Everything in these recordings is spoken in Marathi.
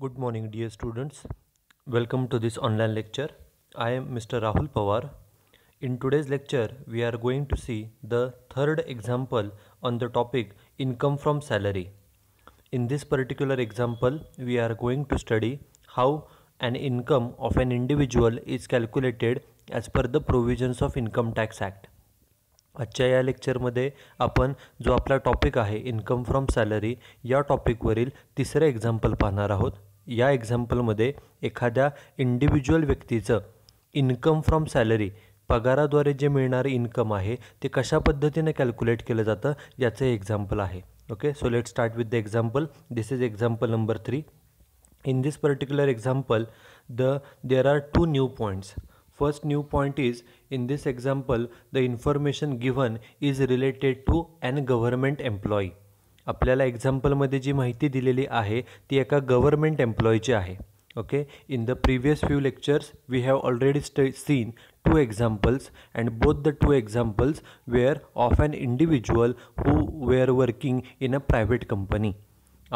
good morning dear students welcome to this online lecture I am mister Rahul Pawar in today's lecture we are going to see the third example on the topic income from salary in this particular example we are going to study how and income of uh individual is calculated as per the provisions of income tax act आजच्या या लेक्चरमध्ये आपण जो आपला टॉपिक आहे इन्कम फ्रॉम सॅलरी या टॉपिकवरील तिसरं एक्झाम्पल पाहणार आहोत या एक्झाम्पलमध्ये एखाद्या इंडिव्हिज्युअल व्यक्तीचं इन्कम फ्रॉम सॅलरी पगाराद्वारे जे मिळणारे इन्कम आहे ते कशा पद्धतीने कॅल्क्युलेट केलं जातं याचं एक्झाम्पल आहे okay so let start with the example this is example number three in this particular example the there are two new points first new point is in this example the information given is related to and government employee आपल्याला एक्झाम्पलमध्ये जी माहिती दिलेली आहे ती एका गव्हर्मेंट एम्प्लॉईची आहे okay in the previous few lectures we have already स्ट seen two examples and both the two examples were of an individual who were working in a private company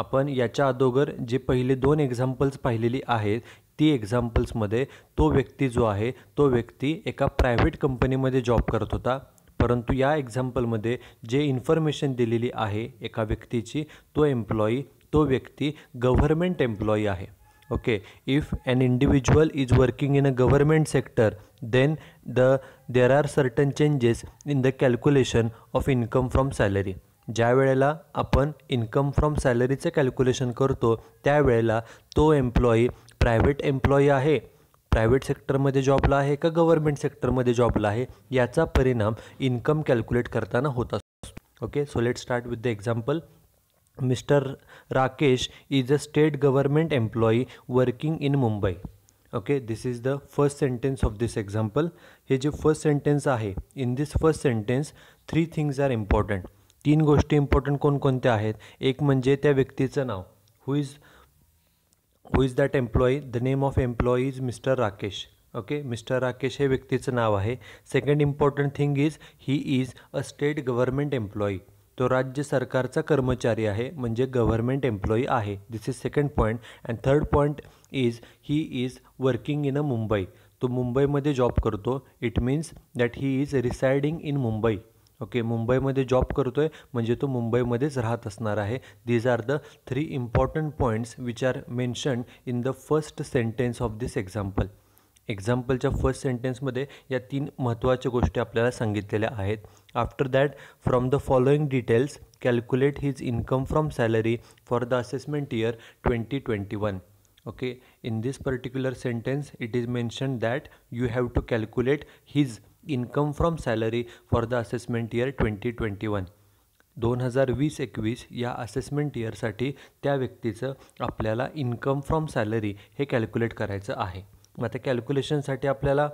आपण याच्या अगोदर जे पहिले दोन एक्झाम्पल्स पाहिलेली आहेत ती एक्झाम्पल्समध्ये तो व्यक्ती जो आहे तो व्यक्ती एका प्रायव्हेट कंपनीमध्ये जॉब करत होता परंतु या एक्झाम्पलमध्ये जे इन्फॉर्मेशन दिलेली आहे एका व्यक्तीची तो एम्प्लॉई तो व्यक्ती गव्हर्मेंट एम्प्लॉई आहे okay if an individual is working in a government sector then the there are certain changes in the calculation of income from salary ज्या वेळेला आपण इन्कम फ्रॉम सॅलरीचं कॅल्क्युलेशन करतो त्यावेळेला तो एम्प्लॉई प्रायव्हेट एम्प्लॉई आहे प्रायव्हेट सेक्टरमध्ये जॉबला आहे का गव्हर्मेंट सेक्टरमध्ये जॉबला आहे याचा परिणाम इन्कम कॅल्क्युलेट करताना होत असतो okay so let start with the example mister Rakesh is a state government employee working in Mumbai okay this is the first sentence of this example हे जे फर्स्ट सेंटेन्स आहे in this first sentence three things are important तीन गोष्टी इम्पॉर्टंट कोणकोणत्या आहेत एक म्हणजे त्या व्यक्तीचं नाव who is who is that employee the name of employee is mister Rakesh okay mister Rakesh हे व्यक्तीचं नाव आहे second important thing is he is a state government employee तो राज्य सरकारचा कर्मचारी आहे म्हणजे गव्हर्मेंट एम्प्लॉई आहे this is second point and third point is he is working in a Mumbai तो मुंबईमध्ये जॉब करतो it means that he is residing in Mumbai okay मुंबईमध्ये जॉब करतो आहे म्हणजे तो मुंबईमध्येच राहत असणार आहे these are the three important points which are mention in the first sentence of this example एक्झाम्पलच्या फर्स्ट सेंटेन्समध्ये या तीन महत्त्वाच्या गोष्टी आपल्याला सांगितलेल्या आहेत after that from the following details calculate his income from salary for the assessment year twenty twenty one okay in this particular sentence it is mention that you have to calculate his income from salary for the assessment year twenty twenty one दोन हजार वीस एकवीस या असेसमेंट इयरसाठी त्या व्यक्तीचं आपल्याला इन्कम फ्रॉम सॅलरी हे कॅल्क्युलेट करायचं आहे मग त्या कॅल्क्युलेशनसाठी आपल्याला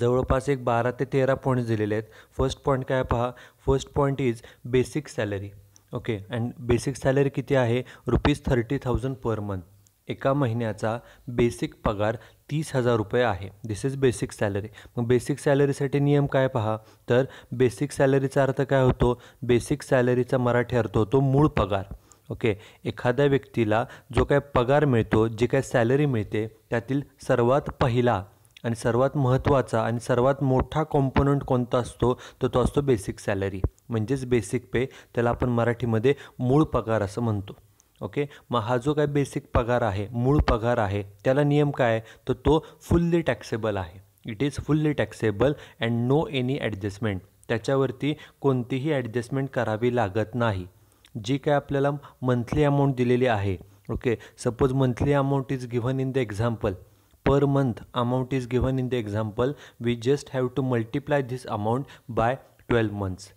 जवळपास एक बारा ते तेरा पॉईंट दिलेले आहेत फर्स्ट पॉईंट काय पहा first point is basic salary okay and basic salary किती आहे rupees thirty thousand per month एका महिन्याचा बेसिक पगार तीस हजार रुपये आहे दिस इज बेसिक सॅलरी मग बेसिक सॅलरीसाठी नियम काय पहा तर बेसिक सॅलरीचा अर्थ काय होतो बेसिक सॅलरीचा मराठी अर्थ होतो मूळ पगार ओके एखाद्या व्यक्तीला जो काय पगार मिळतो जी काय सॅलरी मिळते त्यातील सर्वात पहिला आणि सर्वात महत्त्वाचा आणि सर्वात मोठा कॉम्पोनंट कोणता असतो तर तो असतो बेसिक सॅलरी म्हणजेच बेसिक पे त्याला आपण मराठीमध्ये मूळ पगार असं म्हणतो ओके मग हा जो काय बेसिक पगार आहे मूळ पगार आहे त्याला नियम काय आहे तर तो फुल्ली टॅक्सेबल आहे it is fully taxable and no any adjustment त्याच्यावरती कोणतीही ॲडजस्टमेंट करावी लागत नाही जी काय आपल्याला मंथली अमाऊंट दिलेली आहे okay suppose monthly amount is given in the example per month amount is given in the example we just have to multiply this amount by twelve months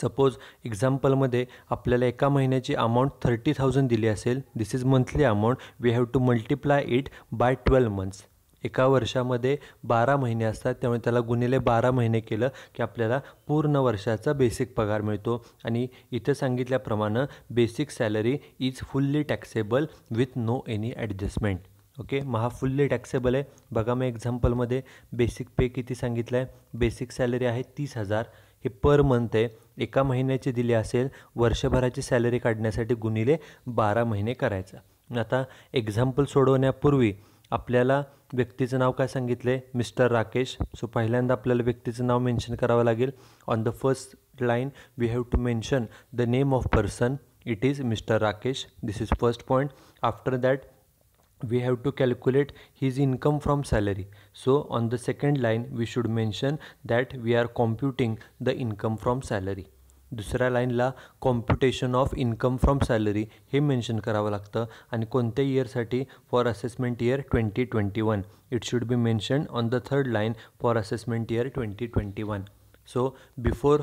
suppose एक्झाम्पलमध्ये आपल्याला एका महिन्याची अमाऊंट थर्टी थाउजंड दिली असेल this is monthly amount we have to multiply it by twelve months एका वर्षामध्ये बारा महिने असतात त्यामुळे त्याला गुन्हेले बारा महिने केलं की आपल्याला पूर्ण वर्षाचा बेसिक पगार मिळतो आणि इथं सांगितल्याप्रमाणे basic salary is fully taxable with no any adjustment okay मग हा फुल्ली टॅक्सेबल आहे बघा मी एक्झाम्पलमध्ये बेसिक पे किती सांगितलं आहे बेसिक सॅलरी आहे तीस हजार हे पर मंथ आहे एका महिन्याची दिली असेल वर्षभराची सॅलरी काढण्यासाठी गुणिले बारा महिने करायचं आता एक्झाम्पल सोडवण्यापूर्वी आपल्याला व्यक्तीचं नाव काय सांगितलं मिस्टर राकेश सो पहिल्यांदा आपल्याला व्यक्तीचं नाव मेन्शन करावं लागेल on the first line we have to mention the name of person it is mister Rakesh this is first point after that we have to calculate his income from salary so on the second line we should mention that we are computing the income from salary दुसऱ्या लाईनला computation of income from salary हे मेन्शन करावं लागतं आणि कोणत्या इयरसाठी for assessment year twenty twenty one it should be mention on the third line for assessment year twenty twenty one so before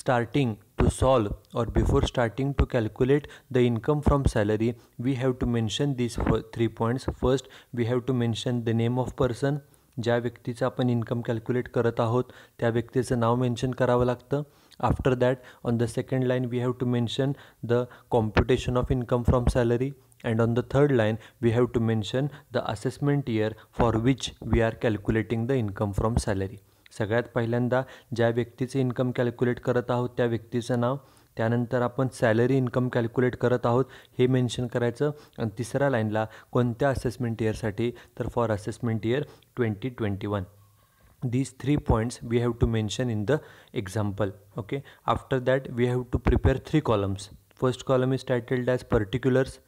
starting to solve or before starting to calculate the income from salary we have to mention these three points first we have to mention the name of person ज्या व्यक्तीचं आपण इन्कम कॅल्क्युलेट करत आहोत त्या व्यक्तीचं नाव मेन्शन करावं लागतं after that on the second line we have to mention the computation of income from salary and on the third line we have to mention the assessment year for which we are calculating the income from salary सगळ्यात पहिल्यांदा ज्या व्यक्तीचं इन्कम कॅल्क्युलेट करत आहोत त्या व्यक्तीचं नाव त्यानंतर आपण सॅलरी इन्कम कॅल्क्युलेट करत आहोत हे मेन्शन करायचं आणि तिसरा लाईनला कोणत्या असेसमेंट इयरसाठी तर for assessment year twenty twenty one these three points we have to mention in the example okay after that we have to prepare three columns first column is titled as particulars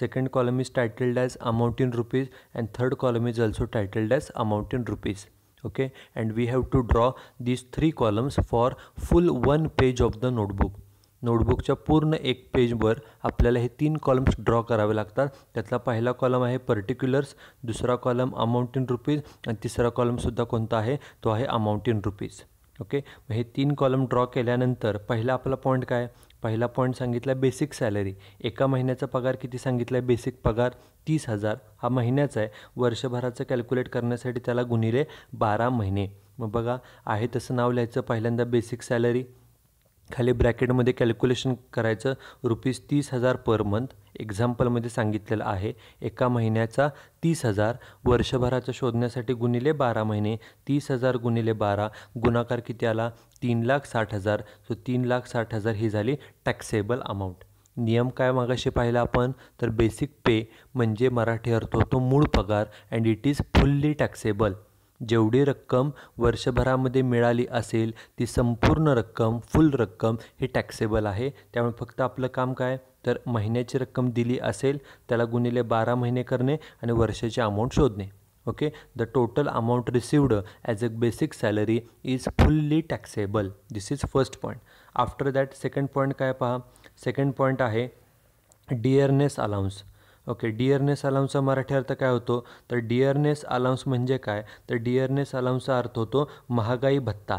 second column is titled as in rupees and third column is also titled as in rupees okay and we have to draw these three columns for full one page of the notebook नोटबुकच्या पूर्ण एक पेजवर आपल्याला हे तीन कॉलम्स ड्रॉ करावे लागतात त्यातला पहिला कॉलम आहे पर्टिक्युलर्स दुसरा कॉलम अमाऊंट इन रुपीज आणि तिसरा कॉलमसुद्धा कोणता आहे तो आहे अमाऊंट इन रुपीज ओके हे तीन कॉलम ड्रॉ केल्यानंतर पहिला आपला पॉईंट काय पहिला पॉईंट सांगितला बेसिक सॅलरी एका महिन्याचा पगार किती सांगितला आहे बेसिक पगार तीस हजार हा महिन्याचा आहे वर्षभराचं कॅल्क्युलेट करण्यासाठी त्याला गुणिले बारा महिने मग बघा आहे तसं नाव लिहायचं पहिल्यांदा बेसिक सॅलरी खाली ब्रॅकेटमध्ये कॅल्क्युलेशन करायचं रुपीज तीस हजार पर मंथ एक्झाम्पलमध्ये सांगितलेलं आहे एका महिन्याचा तीस हजार वर्षभराचा शोधण्यासाठी गुणिले बारा महिने तीस हजार गुणिले बारा गुणाकार किती आला तीन लाख साठ हजार सो तीन लाख साठ हजार ही झाली टॅक्सेबल अमाऊंट नियम काय मागाशी पाहिला आपण तर बेसिक पे म्हणजे मराठी अर्थ होतो मूळ पगार and it is fully taxable जेवढी रक्कम वर्षभरामध्ये मिळाली असेल ती संपूर्ण रक्कम फुल रक्कम ही टॅक्सेबल आहे त्यामुळे फक्त आपलं काम काय तर महिन्याची रक्कम दिली असेल त्याला गुणिले बारा महिने करणे आणि वर्षाचे अमाऊंट शोधणे okay the total amount received as a basic salary is fully taxable this is first point after that second point काय पहा सेकंड पॉईंट आहे डिअरनेस अलाउन्स ओके डिअरनेस अलाउन्सचा मराठी अर्थ काय होतो तर डिअरनेस अलाउन्स म्हणजे काय तर डिअरनेस अलाउन्सचा अर्थ होतो महागाई भत्ता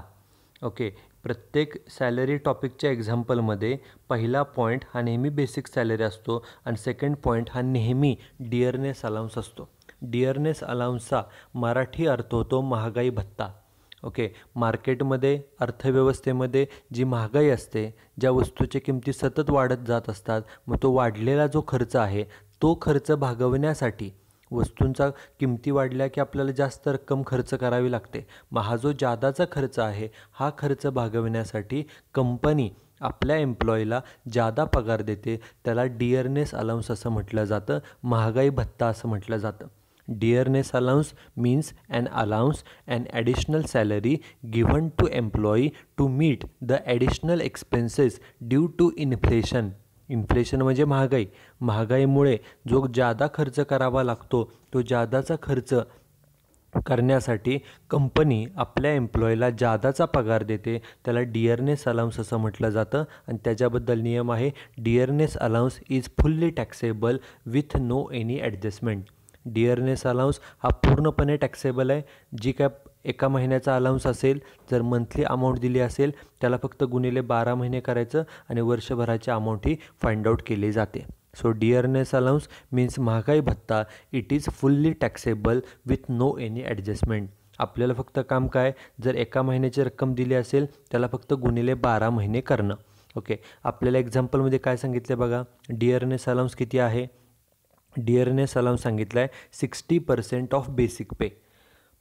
ओके प्रत्येक सॅलरी टॉपिकच्या एक्झाम्पलमध्ये पहिला पॉईंट हा नेहमी बेसिक सॅलरी असतो आणि सेकंड पॉईंट हा नेहमी डिअरनेस अलाउन्स असतो डिअरनेस अलाउन्सचा मराठी अर्थ होतो महागाई भत्ता ओके मार्केटमध्ये अर्थव्यवस्थेमध्ये जी महागाई असते ज्या वस्तूच्या किमती सतत वाढत जात असतात मग तो वाढलेला जो खर्च आहे तो खर्च भागवण्यासाठी वस्तूंचा किमती वाढल्या की आपल्याला जास्त रक्कम खर्च करावी लागते मग हा जो जादाचा खर्च आहे हा खर्च भागवण्यासाठी कंपनी आपल्या एम्प्लॉईला जादा पगार देते त्याला डिअरनेस अलाउन्स असं म्हटलं जातं महागाई भत्ता असं म्हटलं जातं dearness allowance means and allowance and additional salary given to employee to meet the additional expenses due to inflation inflation म्हणजे महागाई महागाईमुळे जो जादा खर्च करावा लागतो तो जादाचा खर्च करण्यासाठी कंपनी आपल्या एम्प्लॉईला जादाचा पगार देते त्याला डिअरनेस अलाउन्स असं म्हटलं जातं आणि त्याच्याबद्दल नियम आहे dearness allowance is fully taxable with no any adjustment dearness allowance हा पूर्णपणे टॅक्सेबल आहे जी काय एका महिन्याचा अलाउन्स असेल जर मंथली अमाऊंट दिली असेल त्याला फक्त गुणिले बारा महिने करायचं आणि वर्षभराचे अमाऊंट ही फाइंड आउट केली जाते सो डिअरनेस अलाउन्स मीन्स महागाई भत्ता it is fully taxable with no any adjustment आपल्याला फक्त काम काय जर एका महिन्याची रक्कम दिली असेल त्याला फक्त गुणिले बारा महिने करणं ओके आपल्याला एक्झाम्पलमध्ये काय सांगितलं बघा डिअरनेस अलाउन्स किती आहे डिअरनेस अलाउन्स सांगितलं आहे sixty percent of basic pay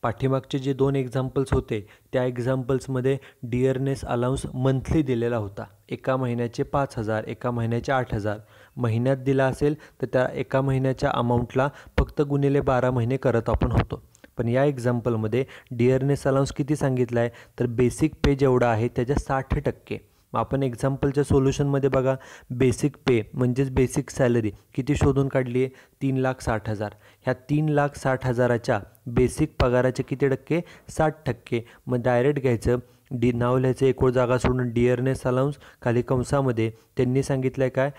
पाठीमागचे जे दोन एक्झाम्पल्स होते त्या एक्झाम्पल्समध्ये डिअरनेस अलाउन्स मंथली दिलेला होता एका महिन्याचे पाच हजार एका महिन्याचे आठ हजार महिन्यात दिला असेल तर त्या एका महिन्याच्या अमाऊंटला फक्त गुणिले बारा महिने करत आपण होतो पण या एक्झाम्पलमध्ये डिअरनेस अलाउन्स किती सांगितला आहे तर बेसिक पे जेवढा आहे त्याच्या साठ टक्के मग आपण एक्झाम्पलच्या सोल्युशनमध्ये बघा बेसिक पे म्हणजेच बेसिक सॅलरी किती शोधून काढली आहे तीन लाख साठ हजार ह्या तीन लाख साठ हजाराच्या बेसिक पगाराचे किती टक्के साठ टक्के मग डायरेक्ट घ्यायचं डी नावल्याचे एकूण जागा सोडून डिअरनेस अलाउन्स खाली कंसामध्ये त्यांनी सांगितलं आहे काय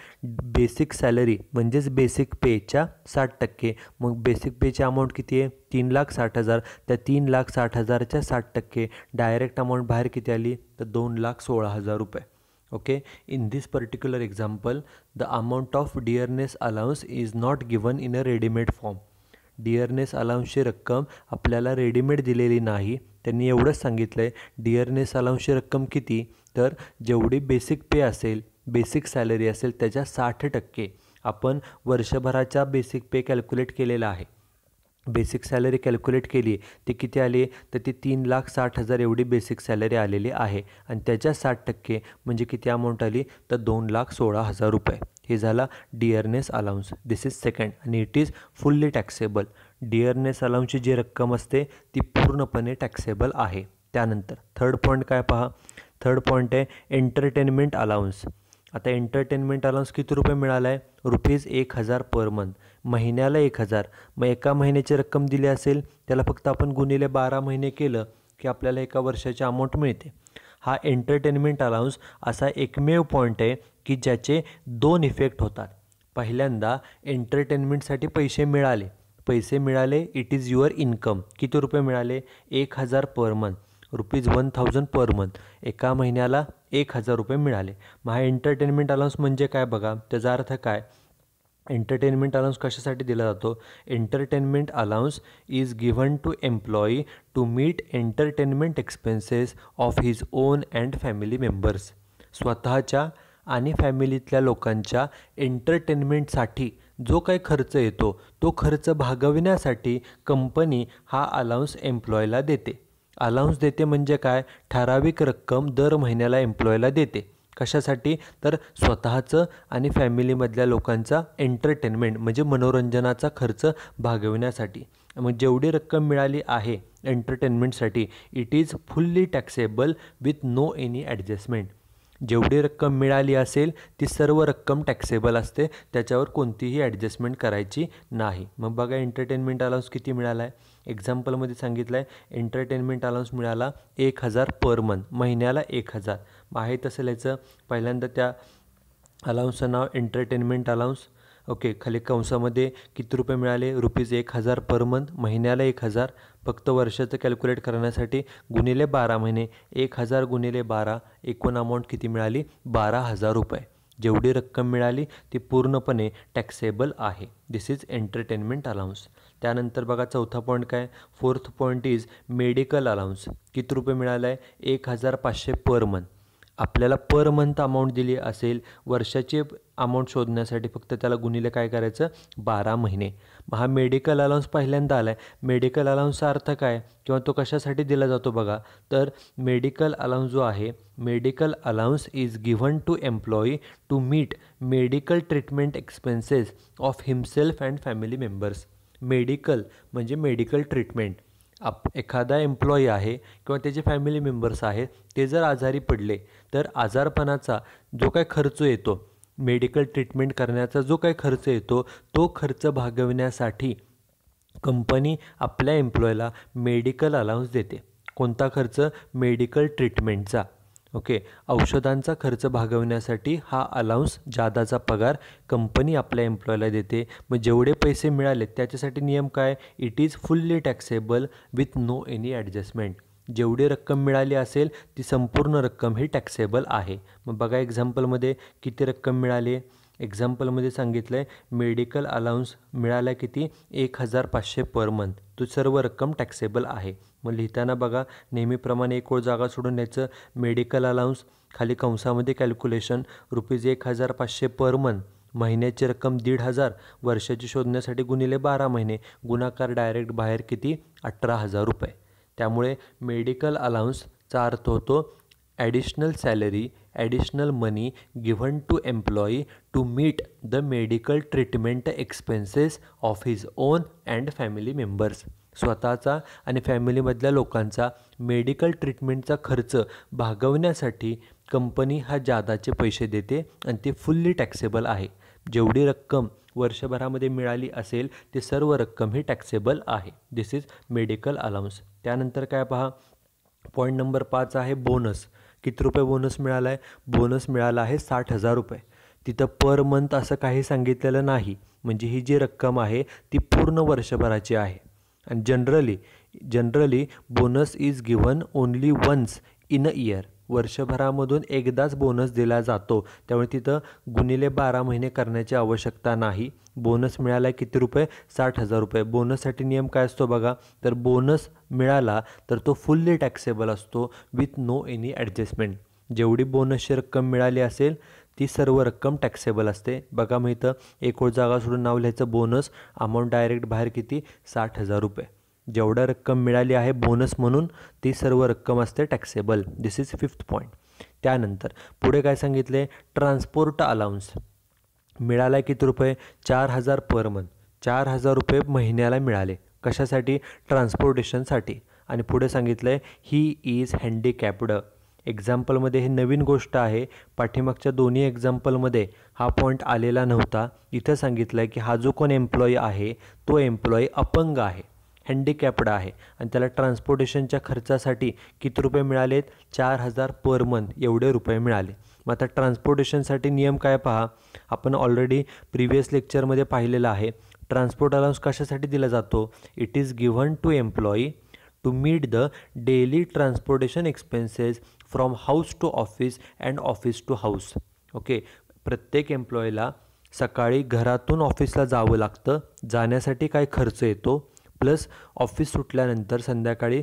बेसिक सॅलरी म्हणजेच बेसिक पेच्या साठ टक्के मग बेसिक पेचे अमाऊंट किती आहे तीन लाख साठ हजार त्या तीन लाख साठ हजारच्या साठ टक्के डायरेक्ट अमाऊंट बाहेर किती आली तर दोन लाख सोळा हजार रुपये okay in this particular example the amount of dearness allowance is not given in a readymade form dearness अलाउन्सची रक्कम आपल्याला रेडीमेड दिलेली नाही त्यांनी एवढंच सांगितलं आहे डिअरनेस अलाउन्सची रक्कम किती तर जेवढी बेसिक पे असेल बेसिक सॅलरी असेल त्याच्या साठ टक्के आपण वर्षभराच्या बेसिक पे कॅल्क्युलेट केलेला आहे बेसिक सॅलरी कॅल्क्युलेट केली ती किती आली तर ती तीन लाख साठ हजार एवढी बेसिक सॅलरी आलेली आहे आणि त्याच्या साठ टक्के म्हणजे किती अमाऊंट आली तर दोन लाख सोळा हजार रुपये हे झाला dearness allowance this is second आणि it is fully taxable dearness अलाउन्सची जी रक्कम असते ती पूर्णपणे टॅक्सेबल आहे त्यानंतर थर्ड पॉईंट काय पहा थर्ड पॉईंट आहे एंटरटेनमेंट अलाउन्स आता एंटरटेनमेंट अलाउन्स किती रुपये मिळाला आहे रुपीज एक हजार पर मंथ महिन्याला एक हजार मग एका महिन्याची रक्कम दिली असेल त्याला फक्त आपण गुन्हेले बारा महिने केलं की आपल्याला एका वर्षाची अमाऊंट मिळते हा एंटरटेनमेंट अलाउन्स असा एकमेव पॉईंट आहे की ज्याचे दोन इफेक्ट होतात पहिल्यांदा एंटरटेनमेंटसाठी पैसे मिळाले पैसे मिळाले इट इज युअर इन्कम किती रुपये मिळाले एक हजार per month rupees one thousand per month एका महिन्याला एक हजार रुपये मिळाले मग हा एंटरटेनमेंट अलाउन्स म्हणजे काय बघा त्याचा अर्थ काय एंटरटेनमेंट अलाउन्स कशासाठी दिला जातो entertainment allowance is given to employee to meet entertainment expenses of his own and family members स्वतःच्या आणि फॅमिलीतल्या लोकांच्या एंटरटेनमेंटसाठी जो काही खर्च येतो तो खर्च भागविण्यासाठी कंपनी हा अलाउन्स एम्प्लॉयला देते अलाउन्स देते म्हणजे काय ठराविक रक्कम दर महिन्याला एम्प्लॉयला देते कशासाठी तर स्वतःचं आणि फॅमिलीमधल्या लोकांचा एंटरटेनमेंट म्हणजे मनोरंजनाचा खर्च भागविण्यासाठी मग जेवढी रक्कम मिळाली आहे एंटरटेनमेंटसाठी it is fully taxable with no any adjustment जेवढी रक्कम मिळाली असेल ती सर्व रक्कम टॅक्सेबल असते त्याच्यावर कोणतीही ॲडजस्टमेंट करायची नाही मग बघा एंटरटेनमेंट अलाउन्स किती मिळाला आहे एक्झाम्पलमध्ये सांगितलं आहे एंटरटेनमेंट अलाउन्स मिळाला एक हजार पर मंथ महिन्याला एक हजार मग आहे लिहायचं पहिल्यांदा त्या अलाउन्सचं नाव एंटरटेनमेंट अलाउन्स ओके खाली कंसामध्ये किती रुपये मिळाले रुपीज एक हजार पर मंथ महिन्याला एक हजार फक्त वर्षाचं कॅल्क्युलेट करण्यासाठी गुणिले बारा महिने एक हजार गुणिले बारा एकूण अमाऊंट किती मिळाली बारा हजार रुपये जेवढी रक्कम मिळाली ती पूर्णपणे टॅक्सेबल आहे दिस इज एंटरटेनमेंट अलाउन्स त्यानंतर बघा चौथा पॉईंट काय fourth point is medical allowance किती रुपये मिळाला आहे एक हजार पाचशे पर मंथ आपल्याला पर मंथ अमाऊंट दिली असेल वर्षाचे अमाऊंट शोधण्यासाठी फक्त त्याला गुणिले काय करायचं बारा महिने मग हा मेडिकल अलाउन्स पहिल्यांदा आला आहे मेडिकल अलाउन्सचा अर्थ काय किंवा तो कशासाठी दिला जातो बघा तर मेडिकल अलाउन्स जो आहे medical allowance is given to employee to meet medical treatment expenses of himself and family members medical म्हणजे मेडिकल ट्रीटमेंट आप एखादा एम्प्लॉई आहे किंवा त्याचे फॅमिली मेंबर्स आहेत ते जर आजारी पडले तर आजारपणाचा जो काही खर्च येतो मेडिकल ट्रीटमेंट करण्याचा जो काही खर्च येतो तो खर्च भागविण्यासाठी कंपनी आपल्या एम्प्लॉयला मेडिकल अलाउन्स देते कोणता खर्च मेडिकल ट्रीटमेंटचा ओके औषधांचा खर्च भागवण्यासाठी हा अलाउन्स जादाचा पगार कंपनी आपल्या एम्प्लॉयला देते मग जेवढे पैसे मिळाले त्याच्यासाठी नियम काय it is fully taxable with no any adjustment जेवढी रक्कम मिळाली असेल ती संपूर्ण रक्कम ही टॅक्सेबल आहे मग बघा एक्झाम्पलमध्ये किती रक्कम मिळाली एक्झाम्पलमध्ये सांगितलं आहे मेडिकल अलाउन्स मिळाला किती एक हजार पाचशे पर मंथ तो सर्व रक्कम टॅक्सेबल आहे मग लिहिताना बघा नेहमीप्रमाणे एक ओळ जागा सोडून न्यायचं मेडिकल अलाउन्स खाली कंसामध्ये कॅल्क्युलेशन रुपीज एक हजार पाचशे पर मंथ महिन्याची रक्कम दीड हजार वर्षाची शोधण्यासाठी गुणिले बारा महिने गुणाकार डायरेक्ट बाहेर किती अठरा हजार रुपये त्यामुळे मेडिकल अलाउन्सचा अर्थ होतो additional salary additional money given to employee to meet the medical treatment expenses of his own and family members स्वतःचा आणि फॅमिलीमधल्या लोकांचा मेडिकल ट्रीटमेंटचा खर्च भागवण्यासाठी कंपनी हा जादाचे पैसे देते आणि ते फुल्ली टॅक्सेबल आहे जेवढी रक्कम वर्षभरामध्ये मिळाली असेल ते सर्व रक्कम ही टॅक्सेबल आहे दिस इज मेडिकल अलाउन्स त्यानंतर काय पहा पॉईंट नंबर पाच आहे बोनस किती रुपये बोनस मिळाला आहे बोनस मिळाला आहे साठ हजार रुपये तिथं पर मंथ असं काही सांगितलेलं नाही म्हणजे ही जी रक्कम आहे ती पूर्ण वर्षभराची आहे and generally generally bonus is given only once in a year वर्षभरामधून एकदाच बोनस दिला जातो त्यामुळे तिथं गुणिले बारा महिने करण्याची आवश्यकता नाही बोनस मिळाला किती रुपये साठ हजार रुपये बोनससाठी नियम काय असतो बघा तर बोनस मिळाला तर तो फुल्ली टॅक्सेबल असतो विथ नो एनी ॲडजस्टमेंट जेवढी बोनसची रक्कम मिळाली असेल ती सर्व रक्कम टॅक्सेबल असते बघा मी इथं एकूण जागा सोडून नाव लिहायचं बोनस अमाऊंट डायरेक्ट बाहेर किती साठ हजार रुपये जेवढा रक्कम मिळाली आहे बोनस म्हणून ती सर्व रक्कम असते taxable this is fifth point त्यानंतर पुढे काय सांगितले ट्रान्सपोर्ट अलाउन्स मिळाला किती रुपये चार हजार पर मंथ चार हजार रुपये महिन्याला मिळाले कशासाठी ट्रान्सपोर्टेशनसाठी आणि पुढे सांगितलं आहे ही इज हँडिकॅप्ड एक्झाम्पलमध्ये हे नवीन गोष्ट आहे पाठीमागच्या दोन्ही एक्झाम्पलमध्ये हा पॉईंट आलेला नव्हता इथं सांगितलं आहे की हा जो कोण एम्प्लॉई आहे तो एम्प्लॉई अपंग आहे हँडिकॅप्ड आहे आणि त्याला ट्रान्सपोर्टेशनच्या खर्चासाठी किती रुपये मिळालेत चार हजार पर मंथ एवढे रुपये मिळाले मग आता ट्रान्सपोर्टेशनसाठी नियम काय पहा आपण ऑलरेडी प्रिव्हियस लेक्चरमध्ये पाहिलेलं आहे ट्रान्सपोर्ट अलाउन्स कशासाठी दिला जातो it is given to employee to meet the daily transportation expenses from house to office and office to house okay प्रत्येक एम्प्लॉईला सकाळी घरातून ऑफिसला जावं लागतं जाण्यासाठी काय खर्च येतो प्लस ऑफिस सुटल्यानंतर संध्याकाळी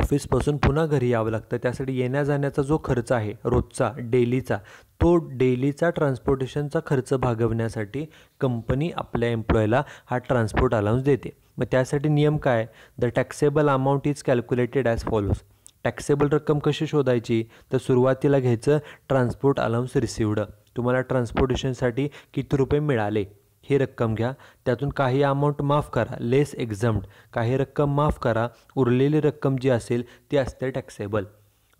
ऑफिसपासून पुन्हा घरी यावं लागतं त्यासाठी येण्या जाण्याचा जो खर्च आहे रोजचा डेलीचा तो डेलीचा ट्रान्सपोर्टेशनचा खर्च भागवण्यासाठी कंपनी आपल्या एम्प्लॉयला हा ट्रान्सपोर्ट अलाउन्स देते मग त्यासाठी नियम काय the taxable amount is calculated as follows taxable रक्कम कशी शोधायची तर सुरुवातीला घ्यायचं ट्रान्सपोर्ट अलाउन्स रिसिवड तुम्हाला ट्रान्सपोर्टेशनसाठी किती रुपये मिळाले ही रक्कम घ्या त्यातून काही अमाऊंट माफ करा लेस एक्झम्ड काही रक्कम माफ करा उरलेली रक्कम जी असेल ती असते टॅक्सेबल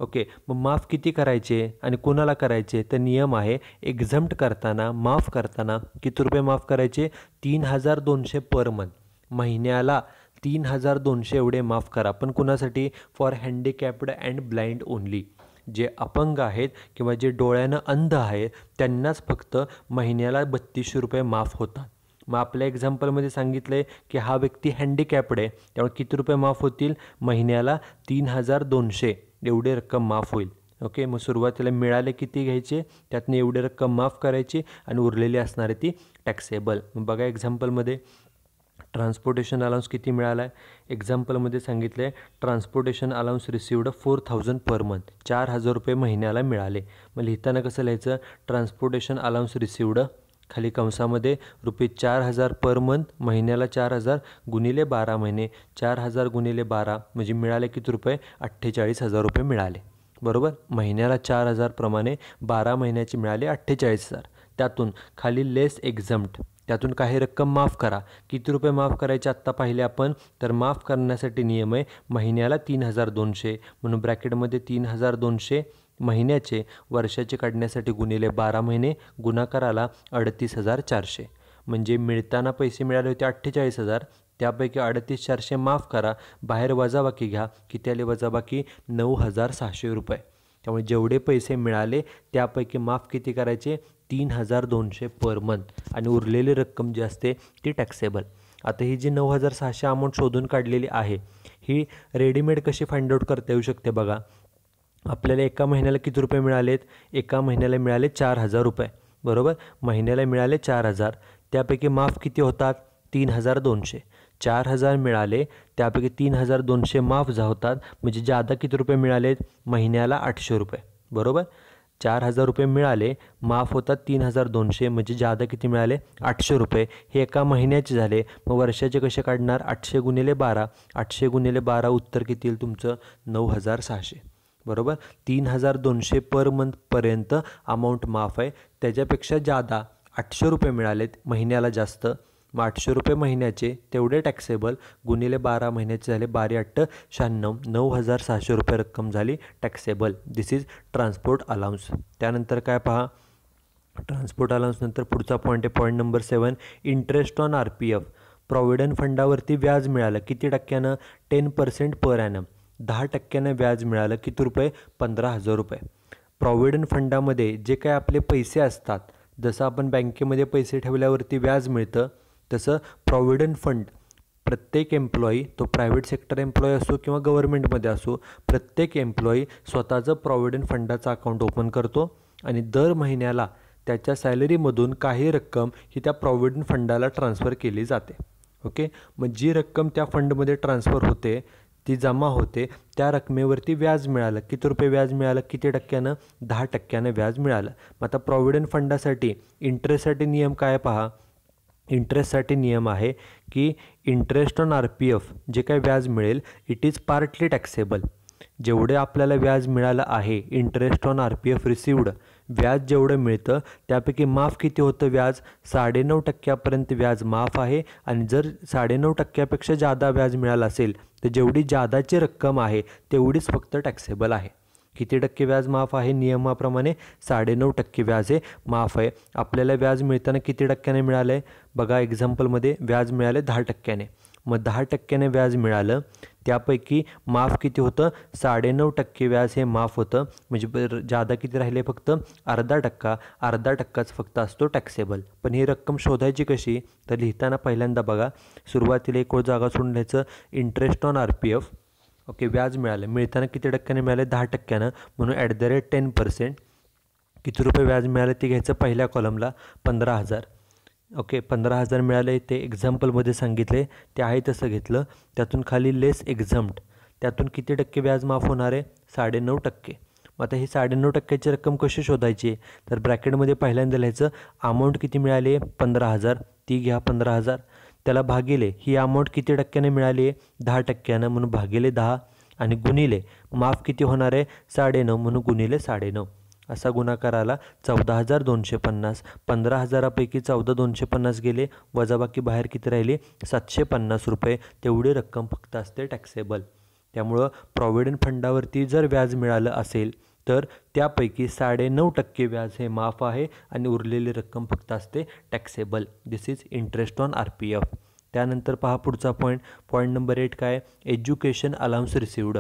ओके मग माफ किती करायचे आणि कोणाला करायचे तर नियम आहे एक्झम्प्ट करताना माफ करताना किती रुपये माफ करायचे तीन हजार दोनशे पर मंथ महिन्याला तीन हजार दोनशे एवढे माफ करा पण कुणासाठी for handicapped and blind only जे अपंग आहेत किंवा जे डोळ्यानं अंध आहे त्यांनाच फक्त महिन्याला बत्तीसशे रुपये माफ होतात मग आपल्या एक्झाम्पलमध्ये सांगितलं आहे की हा व्यक्ती हँडिकॅप्ड आहे त्यामुळे किती रुपये माफ होतील महिन्याला तीन हजार दोनशे एवढी रक्कम माफ होईल ओके मग सुरुवातीला मिळाले किती घ्यायचे त्यातनं एवढी रक्कम माफ करायची आणि उरलेली असणारी ती टॅक्सेबल बघा एक्झाम्पलमध्ये ट्रान्सपोर्टेशन अलाउन्स किती मिळाला आहे एक्झाम्पलमध्ये सांगितलं आहे transportation allowance received four thousand per month चार हजार रुपये महिन्याला मिळाले मग लिहिताना कसं लिहायचं ट्रान्सपोर्टेशन अलाउन्स रिसिवड खाली कंसामध्ये रुपये चार हजार पर मंथ महिन्याला चार हजार गुणिले बारा महिने चार हजार गुणिले बारा म्हणजे मिळाले किती रुपये अठ्ठेचाळीस हजार रुपये मिळाले बरोबर महिन्याला चार हजारप्रमाणे बारा महिन्याचे मिळाले अठ्ठेचाळीस हजार त्यातून खाली लेस एक्झम्ट त्यातून काही रक्कम माफ करा किती रुपये माफ करायचे आत्ता पाहिले आपण तर माफ करण्यासाठी नियम आहे महिन्याला तीन हजार दोनशे म्हणून ब्रॅकेटमध्ये तीन हजार दोनशे महिन्याचे वर्षाचे काढण्यासाठी गुणिले बारा महिने गुणाकाराला अडतीस हजार चारशे म्हणजे मिळताना पैसे मिळाले होते अठ्ठेचाळीस हजार त्यापैकी अडतीस चारशे माफ करा बाहेर वजाबाकी घ्या आले वजाबाकी नऊ हजार सहाशे रुपये त्यामुळे जेवढे पैसे मिळाले त्यापैकी माफ किती करायचे तीन हजार दोनशे पर मंथ आणि उरलेली रक्कम जी असते ती टॅक्सेबल आता ही जी नऊ हजार सहाशे अमाऊंट शोधून काढलेली आहे ही रेडीमेड कशी फाइंड आउट करता येऊ शकते बघा आपल्याला एका महिन्याला किती रुपये मिळालेत एका महिन्याला मिळाले चार हजार रुपये बरोबर महिन्याला मिळाले चार हजार त्यापैकी माफ किती होतात तीन हजार दोनशे चार हजार मिळाले त्यापैकी तीन हजार दोनशे माफ होतात म्हणजे जादा किती रुपये मिळाले महिन्याला आठशे रुपये बरोबर चार हजार रुपये मिळाले माफ होतात तीन हजार दोनशे म्हणजे जादा किती मिळाले आठशे रुपये हे एका महिन्याचे झाले मग वर्षाचे कसे काढणार आठशे गुणिले बारा आठशे गुणिले बारा उत्तर किती येईल तुमचं नऊ हजार सहाशे बरोबर तीन हजार दोनशे पर मंथपर्यंत अमाऊंट माफ आहे त्याच्यापेक्षा जादा आठशे रुपये मिळालेत महिन्याला जास्त मग आठशे रुपये महिन्याचे तेवढे टॅक्सेबल गुणिले बारा महिन्याचे झाले बारा अठ्ठ शहाण्णव नऊ हजार सहाशे रुपये रक्कम झाली taxable this is transport allowance त्यानंतर काय पहा ट्रान्सपोर्ट अलाउन्सनंतर पुढचा पॉईंट आहे point number seven interest on R P F provident फंडावरती व्याज मिळालं किती टक्क्यानं टेन पर्सेंट पर ॲनम दहा टक्क्यानं व्याज मिळालं किती रुपये पंधरा हजार रुपये प्रॉव्हिडंट फंडामध्ये जे काय आपले पैसे असतात जसं आपण बँकेमध्ये पैसे ठेवल्यावरती व्याज मिळतं तसं प्रॉव्हिडंट फंड प्रत्येक एम्प्लॉई तो प्रायव्हेट सेक्टर एम्प्लॉई असो किंवा गव्हर्मेंटमध्ये असो प्रत्येक एम्प्लॉई स्वतःचं प्रॉव्हिडंट फंडाचं अकाउंट ओपन करतो आणि दर महिन्याला त्याच्या सॅलरीमधून काही रक्कम ही त्या प्रॉव्हिडंट फंडाला ट्रान्स्फर केली जाते ओके मग जी रक्कम त्या फंडमध्ये ट्रान्स्फर होते ती जमा होते त्या रकमेवरती व्याज मिळालं किती रुपये व्याज मिळालं किती टक्क्यानं दहा टक्क्यानं व्याज मिळालं मग आता प्रॉव्हिडंट फंडासाठी इंटरेस्टसाठी नियम काय पहा इंटरेस्टसाठी नियम आहे की interest on R P F जे काय व्याज मिळेल इट इज पार्टली टॅक्सेबल जेवढे आपल्याला व्याज मिळालं आहे interest on R P F received व्याज जेवढं मिळतं त्यापैकी माफ किती होतं व्याज साडेनऊ टक्क्यापर्यंत व्याज माफ आहे आणि जर साडेनऊ टक्क्यापेक्षा जादा व्याज मिळालं असेल तर जेवढी जादाची रक्कम आहे तेवढीच फक्त टॅक्सेबल आहे किती टक्के व्याज माफ आहे नियमाप्रमाणे साडेनऊ टक्के व्याज हे माफ आहे आपल्याला व्याज मिळताना किती टक्क्याने मिळालं आहे बघा एक्झाम्पलमध्ये व्याज मिळाले दहा टक्क्याने मग दहा टक्क्याने व्याज मिळालं त्यापैकी माफ किती होतं साडेनऊ टक्के व्याज हे माफ होतं म्हणजे जादा किती राहिले फक्त अर्धा टक्का अर्धा टक्काच फक्त असतो टॅक्सेबल पण ही रक्कम शोधायची कशी तर लिहिताना पहिल्यांदा बघा सुरुवातीला एक जागा सोडून घ्यायचं interest on R P F okay व्याज मिळालं मिळताना किती टक्क्याने मिळाले दहा टक्क्यानं म्हणून at the rate ten percent किती रुपये व्याज मिळालं ते घ्यायचं पहिल्या कॉलमला पंधरा हजार ओके पंधरा हजार मिळाले ते एक्झाम्पलमध्ये सांगितले ते आहे तसं घेतलं त्यातून खाली लेस एक्झम्प्ट त्यातून किती टक्के व्याज माफ होणार आहे साडेनऊ टक्के मग आता ही साडेनऊ टक्क्याची रक्कम कशी शोधायची आहे तर ब्रॅकेटमध्ये पहिल्यांदा लिहायचं अमाऊंट किती मिळाली आहे पंधरा हजार ती घ्या पंधरा हजार त्याला भागिले ही अमाऊंट किती टक्क्याने मिळाली आहे दहा टक्क्यानं म्हणून भागिले दहा आणि गुणिले माफ किती होणार आहे साडेनऊ म्हणून गुणिले साडेनऊ असा गुणाकार आला चौदा हजार दोनशे पन्नास पंधरा हजारापैकी चौदा दोनशे पन्नास गेले वजाबाकी बाहेर किती राहिली सातशे पन्नास रुपये तेवढी रक्कम फक्त असते टॅक्सेबल त्यामुळं प्रॉव्हिडंट फंडावरती जर व्याज मिळालं असेल तर त्यापैकी साडेनऊ टक्के व्याज हे माफ आहे आणि उरलेली रक्कम फक्त असते taxable this is interest on R P F त्यानंतर पहा पुढचा पॉईंट पॉईंट नंबर एट काय एज्युकेशन अलाउन्स रिसिवड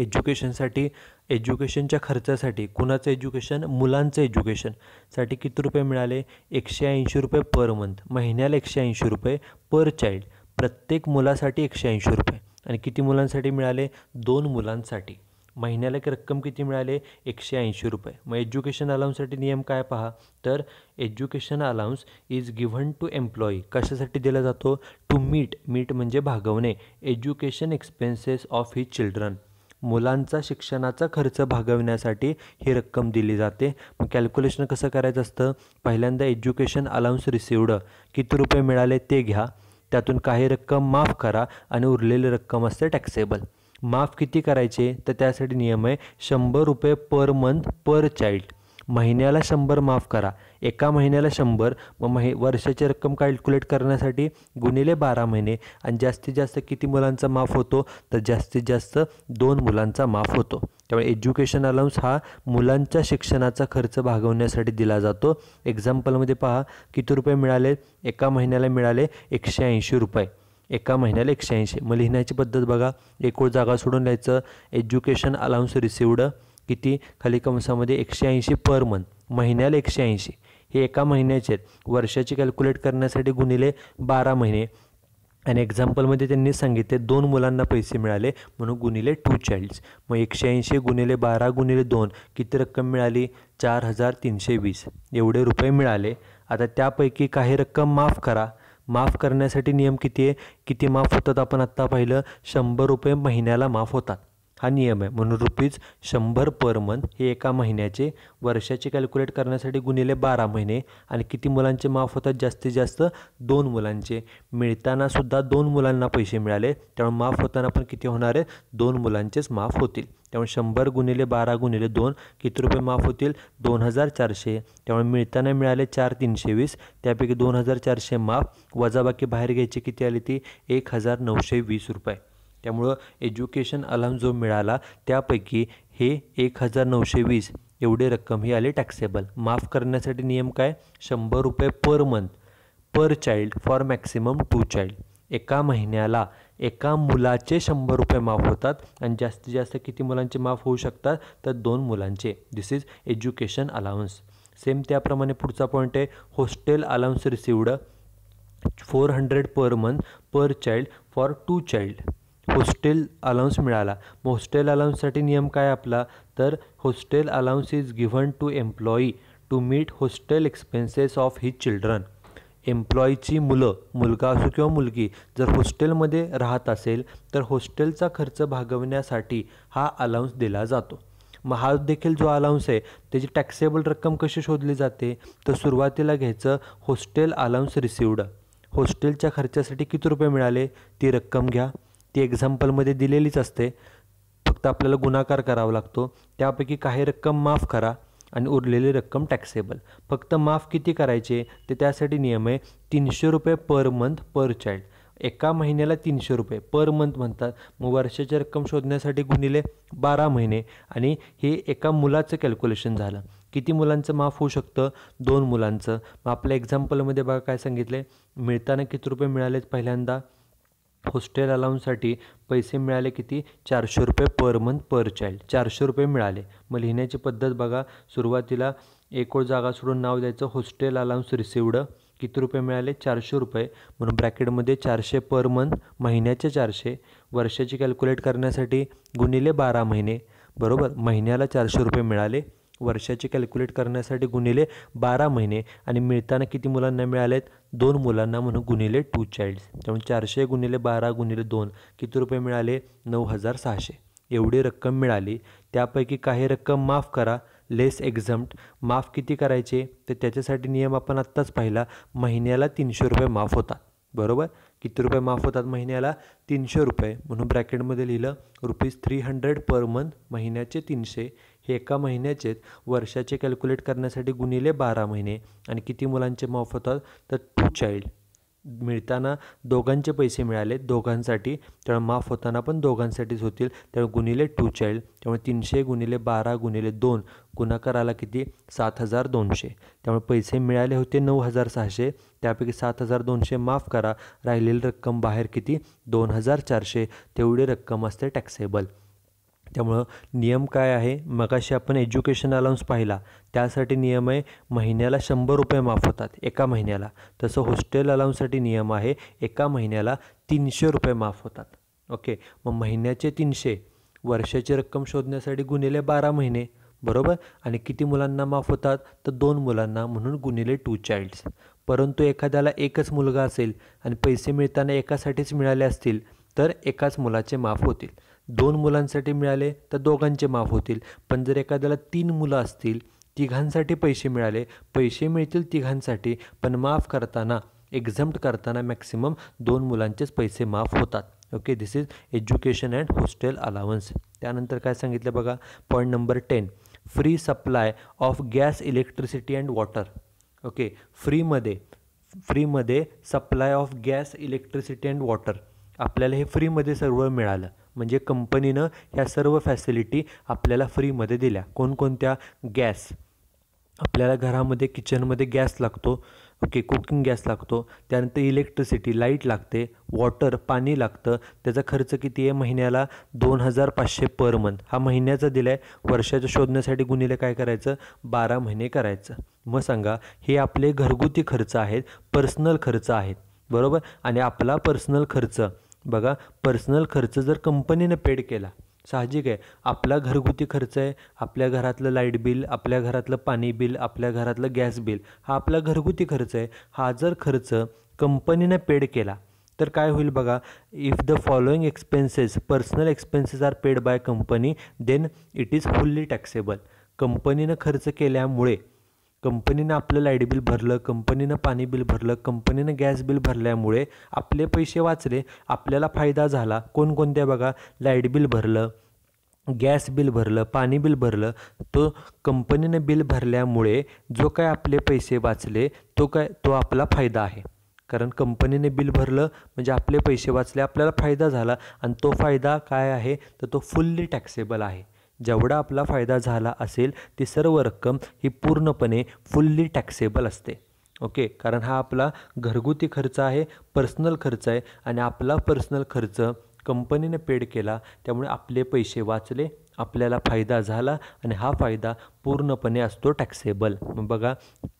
एज्युकेशनसाठी एज्युकेशनच्या खर्चासाठी कुणाचं एज्युकेशन मुलांचं एज्युकेशनसाठी किती रुपये मिळाले एकशे ऐंशी रुपये पर मंथ महिन्याला एकशे ऐंशी रुपये पर चाइल्ड प्रत्येक मुलासाठी एकशे ऐंशी रुपये आणि किती मुलांसाठी मिळाले दोन मुलांसाठी महिन्याला एक रक्कम किती मिळाले एकशे ऐंशी रुपये मग एज्युकेशन अलाउन्ससाठी नियम काय पहा तर education allowance is given to employee कशासाठी दिला जातो टू मीट मीट म्हणजे भागवणे education expenses of his children मुलांचा शिक्षणाचा खर्च भागवण्यासाठी ही रक्कम दिली जाते मग कॅल्क्युलेशन कसं करायचं असतं पहिल्यांदा एज्युकेशन अलाउन्स रिसिवड किती रुपये मिळाले ते घ्या त्यातून काही रक्कम माफ करा आणि उरलेली रक्कम असते टॅक्सेबल माफ किती करायचे तर त्यासाठी नियम आहे शंभर रुपये पर मंथ पर चाइल्ड महिन्याला शंभर माफ करा एका महिन्याला शंभर मग महि वर्षाची रक्कम कॅल्क्युलेट करण्यासाठी गुणिले बारा महिने आणि जास्तीत जास्त किती मुलांचा माफ होतो तर जास्तीत जास्त दोन मुलांचा माफ होतो त्यामुळे एज्युकेशन अलाउन्स हा मुलांच्या शिक्षणाचा खर्च भागवण्यासाठी दिला जातो एक्झाम्पलमध्ये पहा किती रुपये मिळाले एका महिन्याला मिळाले एकशे ऐंशी रुपये एका महिन्याला एकशे ऐंशी मग लिहिण्याची पद्धत बघा एकूण जागा सोडून लिहायचं एज्युकेशन अलाउन्स रिसिवड किती खाली कंसामध्ये एकशे ऐंशी पर मंथ महिन्याला एकशे ऐंशी हे एका महिन्याचे आहेत वर्षाची कॅल्क्युलेट करण्यासाठी गुणिले बारा महिने आणि एक्झाम्पलमध्ये त्यांनी सांगितले दोन मुलांना पैसे मिळाले म्हणून गुणिले टू चाइल्ड्स मग एकशे ऐंशी गुणिले बारा गुणिले दोन किती रक्कम मिळाली चार हजार तीनशे वीस एवढे रुपये मिळाले आता त्यापैकी काही रक्कम माफ करा माफ करण्यासाठी नियम किती आहे किती माफ होतात आपण आत्ता पाहिलं शंभर रुपये महिन्याला माफ होतात हा नियम आहे म्हणून रुपीज शंभर पर मंथ हे एका महिन्याचे वर्षाचे कॅल्क्युलेट करण्यासाठी गुणिले बारा महिने आणि किती मुलांचे माफ होतात जास्तीत जास्त दोन मुलांचे मिळतानासुद्धा दोन मुलांना पैसे मिळाले त्यामुळे माफ होताना पण किती होणार आहे दोन मुलांचेच माफ होतील त्यामुळे शंभर गुणिले बारा गुणिले दोन किती रुपये माफ होतील दोन हजार चारशे त्यामुळे मिळताना मिळाले चार तीनशे वीस त्यापैकी दोन हजार चारशे माफ वजाबाकी बाहेर घ्यायची किती आली ती एक हजार नऊशे वीस रुपये त्यामुळं एज्युकेशन अलाम जो मिळाला त्यापैकी हे एक हजार नऊशे वीस एवढी रक्कम ही आली टॅक्सेबल माफ करण्यासाठी नियम काय शंभर रुपये per month per child for maximum two child एका महिन्याला एका मुलाचे शंभर रुपये माफ होतात आणि जास्तीत जास्त किती मुलांचे माफ होऊ शकतात तर दोन मुलांचे this is education allowance same त्याप्रमाणे पुढचा पॉईंट आहे hostel allowance received four hundred per month per child for two child hostel allowance मिळाला मग होस्टेल अलाउन्ससाठी नियम काय आपला तर hostel allowance is given to employee to meet hostel expenses of his children एम्प्लॉईची मुलं मुलगा असो किंवा मुलगी जर हॉस्टेलमध्ये राहत असेल तर हॉस्टेलचा खर्च भागवण्यासाठी हा अलाउन्स दिला जातो मग हा देखील जो अलाउन्स आहे त्याची टॅक्सेबल रक्कम कशी शोधली जाते तर सुरुवातीला घ्यायचं हॉस्टेल अलाउन्स रिसिवड हॉस्टेलच्या खर्चासाठी किती रुपये मिळाले ती रक्कम घ्या ती एक्झाम्पलमध्ये दिलेलीच असते फक्त आपल्याला गुणाकार करावा लागतो त्यापैकी काही रक्कम माफ करा आणि उरलेली रक्कम टॅक्सेबल फक्त माफ किती करायचे ते त्यासाठी नियम आहे तीनशे रुपये पर मंथ पर चाइल्ड एका महिन्याला तीनशे रुपये पर मंथ म्हणतात मग वर्षाची रक्कम शोधण्यासाठी गुणिले बारा महिने आणि हे एका मुलाचं कॅल्क्युलेशन झालं किती मुलांचं माफ होऊ शकतं दोन मुलांचं मग आपल्या एक्झाम्पलमध्ये बघा काय सांगितलं मिळताना किती रुपये मिळालेत पहिल्यांदा होस्टेल अलाउन्ससाठी पैसे मिळाले किती चारशे रुपये पर मंथ पर चाइल्ड चारशे रुपये मिळाले मग लिहिण्याची पद्धत बघा सुरुवातीला एकोळ जागा सोडून नाव द्यायचं होस्टेल अलाउन्स रिसिवड किती रुपये मिळाले चारशे रुपये म्हणून ब्रॅकेटमध्ये चारशे पर मंथ महिन्याचे चारशे वर्षाची कॅल्क्युलेट करण्यासाठी गुणिले बारा महिने बरोबर महिन्याला चारशे रुपये मिळाले वर्षाचे कॅल्क्युलेट करण्यासाठी गुणिले बारा महिने आणि मिळताना किती मुलांना मिळाले दोन मुलांना म्हणून गुणिले टू चाइल्ड्स त्यामुळे चारशे गुणिले बारा गुणिले दोन किती रुपये मिळाले नऊ हजार सहाशे एवढी रक्कम मिळाली त्यापैकी काही रक्कम माफ करा लेस एक्झम्प्ट माफ किती करायचे तर त्याच्यासाठी नियम आपण आत्ताच पाहिला महिन्याला तीनशे रुपये माफ होतात बरोबर किती रुपये माफ होतात महिन्याला तीनशे रुपये म्हणून ब्रॅकेटमध्ये लिहिलं rupees three hundred per month महिन्याचे तीनशे एका महिन्याचे वर्षाचे कॅल्क्युलेट करण्यासाठी गुणिले बारा महिने आणि किती मुलांचे माफ होतात तर टू चाइल्ड मिळताना दोघांचे पैसे मिळाले दोघांसाठी त्यामुळे माफ होताना पण दोघांसाठीच होतील त्यामुळे गुणिले टू चाइल्ड त्यामुळे तीनशे गुणिले बारा गुणिले दोन गुणाकार आला किती सात हजार दोनशे त्यामुळे पैसे मिळाले होते नऊ हजार सहाशे त्यापैकी सात हजार दोनशे माफ करा राहिलेली रक्कम बाहेर किती दोन हजार चारशे तेवढी रक्कम असते टॅक्सेबल त्यामुळं नियम काय आहे मगाशी आपण एज्युकेशन अलाउन्स पाहिला त्यासाठी नियम आहे महिन्याला शंभर रुपये माफ होतात एका महिन्याला तसं हॉस्टेल अलाउन्ससाठी नियम आहे एका महिन्याला तीनशे रुपये माफ होतात ओके मग महिन्याचे तीनशे वर्षाची रक्कम शोधण्यासाठी गुन्हेले बारा महिने बरोबर आणि किती मुलांना माफ होतात तर दोन मुलांना म्हणून गुन्हेले टू चाइल्ड्स परंतु एखाद्याला एकच मुलगा असेल आणि पैसे मिळताना एकासाठीच मिळाले असतील तर एकाच मुलाचे माफ होतील दोन मुलांसाठी मिळाले तर दोघांचे माफ होतील पण जर एखाद्याला तीन मुलं असतील तिघांसाठी पैसे मिळाले पैसे मिळतील तिघांसाठी पण माफ करताना एक्झम्प्ट करताना मॅक्सिमम दोन मुलांचेच पैसे माफ होतात okay this is education and hostel allowance त्यानंतर काय सांगितलं बघा point number ten free supply of gas electricity and water okay फ्रीमध्ये फ्रीमध्ये supply of gas electricity and water आपल्याला हे फ्रीमध्ये सर्व मिळालं म्हणजे कंपनीनं ह्या सर्व फॅसिलिटी आपल्याला फ्रीमध्ये दिल्या कोणकोणत्या गॅस आपल्याला घरामध्ये किचनमध्ये गॅस लागतो ओके कुकिंग गॅस लागतो त्यानंतर इलेक्ट्रिसिटी लाईट लागते वॉटर पाणी लागतं त्याचा खर्च किती आहे महिन्याला दोन हजार पाचशे पर मंथ हा महिन्याचा दिला आहे वर्षाच्या शोधण्यासाठी गुन्हेला काय करायचं बारा महिने करायचं मग सांगा हे आपले घरगुती खर्च आहेत पर्सनल खर्च आहेत बरोबर आणि आपला पर्सनल खर्च बघा पर्सनल खर्च जर कंपनीनं पेड केला साहजिक आहे आपला घरगुती खर्च आहे आपल्या घरातलं लाईट बिल आपल्या घरातलं पाणी बिल आपल्या घरातलं गॅस बिल हा आपला घरगुती खर्च आहे हा जर खर्च कंपनीनं पेड केला तर काय होईल बघा if the following expenses personal expenses are paid by company then it is fully taxable कंपनीनं खर्च केल्यामुळे कंपनीनं आपलं लाईट बिल भरलं कंपनीनं पाणी बिल भरलं कंपनीनं गॅस बिल भरल्यामुळे आपले पैसे वाचले आपल्याला फायदा झाला कोणकोणत्या बघा लाईट बिल भरलं गॅस बिल भरलं पाणी बिल भरलं तो कंपनीनं बिल भरल्यामुळे जो काय आपले पैसे वाचले तो काय तो आपला फायदा आहे कारण कंपनीने बिल भरलं म्हणजे आपले पैसे वाचले आपल्याला फायदा झाला आणि तो फायदा काय आहे तर तो फुल्ली टॅक्सेबल आहे जेवढा आपला फायदा झाला असेल ती सर्व रक्कम ही पूर्णपणे फुल्ली टॅक्सेबल असते ओके कारण हा आपला घरगुती खर्च आहे पर्सनल खर्च आहे आणि आपला पर्सनल खर्च कंपनीने पेड केला त्यामुळे आपले पैसे वाचले आपल्याला फायदा झाला आणि हा फायदा पूर्णपणे असतो टॅक्सेबल मग बघा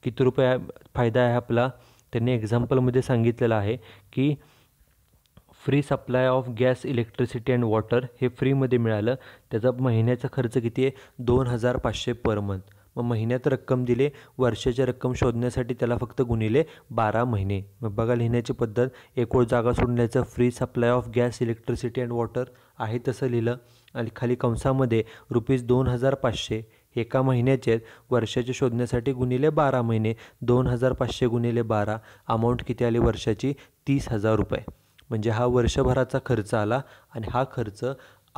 किती रुपया फायदा आहे आपला त्यांनी एक्झाम्पलमध्ये सांगितलेला आहे की free supply of gas electricity and water हे फ्रीमध्ये मिळालं त्याचा महिन्याचा खर्च किती आहे दोन हजार पाचशे पर मंथ मग महिन्यात रक्कम दिले वर्षाची रक्कम शोधण्यासाठी त्याला फक्त गुणिले बारा महिने मग बघा लिहिण्याची पद्धत एकूण जागा सोडण्याचं free supply of gas electricity and water आहे तसं लिहिलं आणि खाली कंसामध्ये रुपीज दोन हजार पाचशे एका महिन्याचे वर्षाचे शोधण्यासाठी गुणिले बारा महिने दोन हजार पाचशे गुणिले बारा अमाऊंट किती आली वर्षाची तीस हजार रुपये म्हणजे हा वर्षभराचा खर्च आला आणि हा खर्च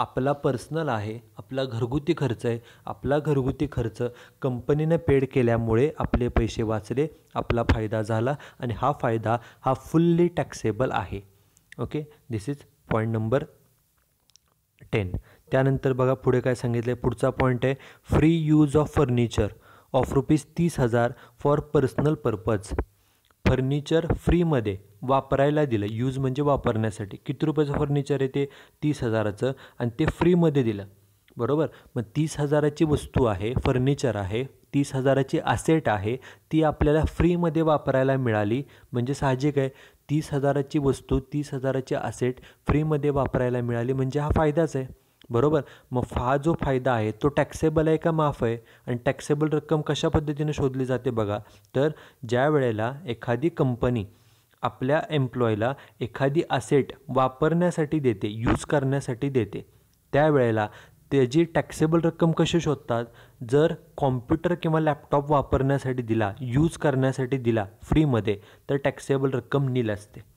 आपला पर्सनल आहे आपला घरगुती खर्च आहे आपला घरगुती खर्च कंपनीने पेड केल्यामुळे आपले पैसे वाचले आपला फायदा झाला आणि हा फायदा हा फुल्ली टॅक्सेबल आहे okay this is point number ten त्यानंतर बघा पुढे काय सांगितलं आहे पुढचा पॉईंट आहे free use of furniture of rupees तीस हजार फॉर पर्सनल पर्पज फर्निचर फ्रीमध्ये वापरायला दिलं यूज म्हणजे वापरण्यासाठी किती रुपयाचं फर्निचर आहे ते तीस हजाराचं आणि ते फ्रीमध्ये दिलं बरोबर मग तीस हजाराची वस्तू आहे फर्निचर आहे तीस हजाराची असेट आहे ती आपल्याला फ्रीमध्ये वापरायला मिळाली म्हणजे साहजिक आहे तीस हजाराची वस्तू तीस हजाराची असेट फ्रीमध्ये वापरायला मिळाली म्हणजे हा फायदाच आहे बरोबर मग हा जो फायदा आहे तो टॅक्सेबल आहे का माफ आहे आणि टॅक्सेबल रक्कम कशा पद्धतीने शोधली जाते बघा तर ज्या वेळेला एखादी कंपनी आपल्या एम्प्लॉयला एखादी असेट वापरण्यासाठी देते यूज करण्यासाठी देते त्यावेळेला त्याची टॅक्सेबल रक्कम कशी शोधतात जर कॉम्प्युटर किंवा लॅपटॉप वापरण्यासाठी दिला यूज करण्यासाठी दिला फ्रीमध्ये तर टॅक्सेबल रक्कम नील असते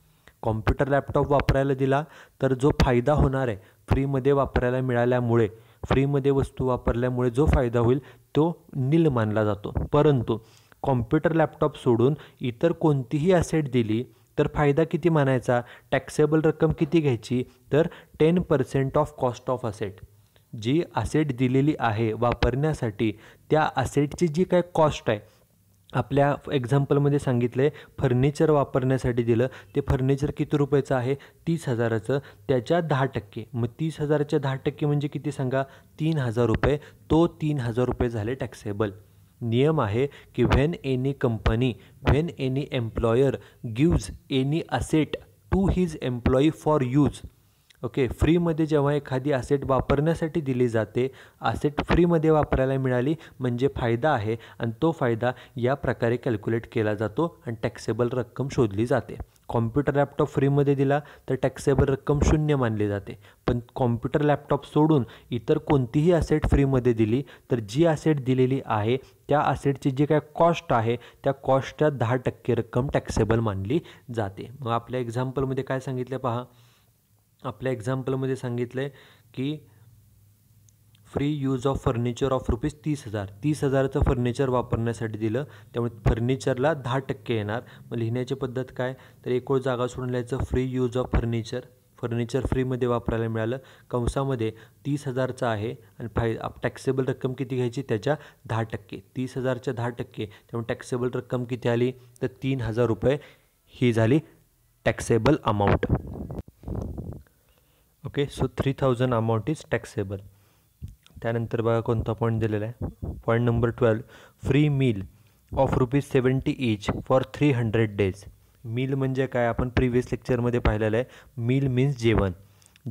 कॉम्प्युटर लॅपटॉप वापरायला दिला तर जो फायदा होणार आहे फ्रीमध्ये वापरायला मिळाल्यामुळे फ्रीमध्ये वस्तू वापरल्यामुळे जो फायदा होईल तो नील मानला जातो परंतु कॉम्प्युटर लॅपटॉप सोडून इतर कोणतीही ॲसेट दिली तर फायदा किती मानायचा टॅक्सेबल रक्कम किती घ्यायची तर ten percent of cost of asset जी असेट दिलेली आहे वापरण्यासाठी त्या असेटची जी काय कॉस्ट आहे आपल्या एक्झाम्पलमध्ये सांगितलं आहे फर्निचर वापरण्यासाठी दिलं ते फर्निचर किती रुपयाचं आहे तीस हजाराचं त्याच्या दहा टक्के मग तीस हजाराच्या दहा टक्के म्हणजे किती सांगा तीन हजार रुपये तो तीन हजार रुपये झाले टॅक्सेबल नियम आहे की when any company when any employer gives any asset to his employee for use okay फ्रीमध्ये जेव्हा एखादी असेट वापरण्यासाठी दिली जाते असेट फ्रीमध्ये वापरायला मिळाली म्हणजे फायदा आहे आणि तो फायदा या प्रकारे कॅल्क्युलेट केला जातो आणि टॅक्सेबल रक्कम शोधली जाते कॉम्प्युटर लॅपटॉप फ्रीमध्ये दिला तर टॅक्सेबल रक्कम शून्य मानली जाते पण कॉम्प्युटर लॅपटॉप सोडून इतर कोणतीही असेट फ्रीमध्ये दिली तर जी असेट दिलेली आहे त्या असेटची जी काय कॉस्ट आहे त्या कॉस्टच्या दहा टक्के रक्कम टॅक्सेबल मानली जाते मग आपल्या एक्झाम्पलमध्ये काय सांगितलं पहा आपल्या एक्झाम्पलमध्ये सांगितलं आहे की free use of furniture of rupees तीस हजार तीस हजाराचं फर्निचर वापरण्यासाठी दिलं त्यामुळे फर्निचरला दहा टक्के येणार मग लिहिण्याची पद्धत काय तर एकूण जागा सोडून लिहायचं free use of furniture furniture फ्रीमध्ये वापरायला मिळालं कंसामध्ये तीस हजारचं आहे आणि फाय टॅक्सेबल रक्कम किती घ्यायची त्याच्या दहा टक्के तीस हजारच्या दहा टक्के त्यामुळे टॅक्सेबल रक्कम किती आली तर तीन हजार रुपये ही झाली taxable amount okay so three thousand amount is taxable त्यानंतर बघा कोणता पॉईंट दिलेला आहे point number twelve free meal of rupees seventy each for three hundred days meal म्हणजे काय आपण प्रिव्हियस लेक्चरमध्ये पाहिलेलं आहे मील मीन्स जेवण